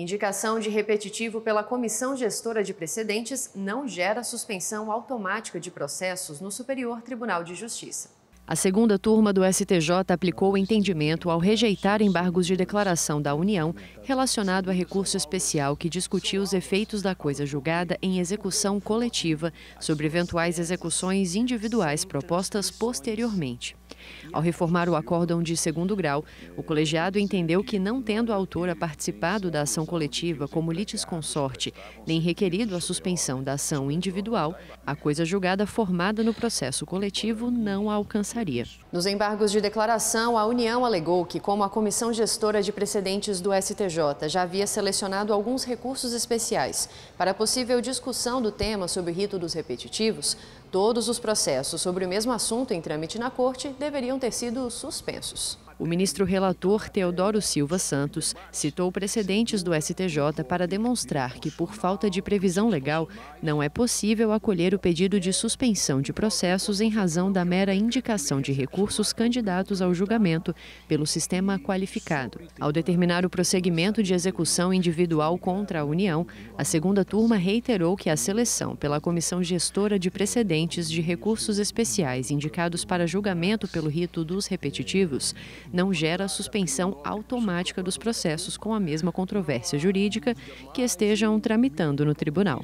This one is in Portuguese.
Indicação de repetitivo pela Comissão Gestora de Precedentes não gera suspensão automática de processos no Superior Tribunal de Justiça. A segunda turma do STJ aplicou o entendimento ao rejeitar embargos de declaração da União relacionado a recurso especial que discutiu os efeitos da coisa julgada em execução coletiva sobre eventuais execuções individuais propostas posteriormente. Ao reformar o acórdão de segundo grau, o colegiado entendeu que, não tendo a autora participado da ação coletiva como litisconsorte, nem requerido a suspensão da ação individual, a coisa julgada formada no processo coletivo não a alcançaria. Nos embargos de declaração, a União alegou que, como a comissão gestora de precedentes do STJ já havia selecionado alguns recursos especiais para possível discussão do tema sobre o rito dos repetitivos, todos os processos sobre o mesmo assunto em trâmite na Corte deveriam ter sido suspensos. O ministro relator Teodoro Silva Santos citou precedentes do STJ para demonstrar que, por falta de previsão legal, não é possível acolher o pedido de suspensão de processos em razão da mera indicação de recursos candidatos ao julgamento pelo sistema qualificado. Ao determinar o prosseguimento de execução individual contra a União, a segunda turma reiterou que a seleção pela comissão gestora de precedentes de recursos especiais indicados para julgamento pelo rito dos repetitivos não gera a suspensão automática dos processos com a mesma controvérsia jurídica que estejam tramitando no tribunal.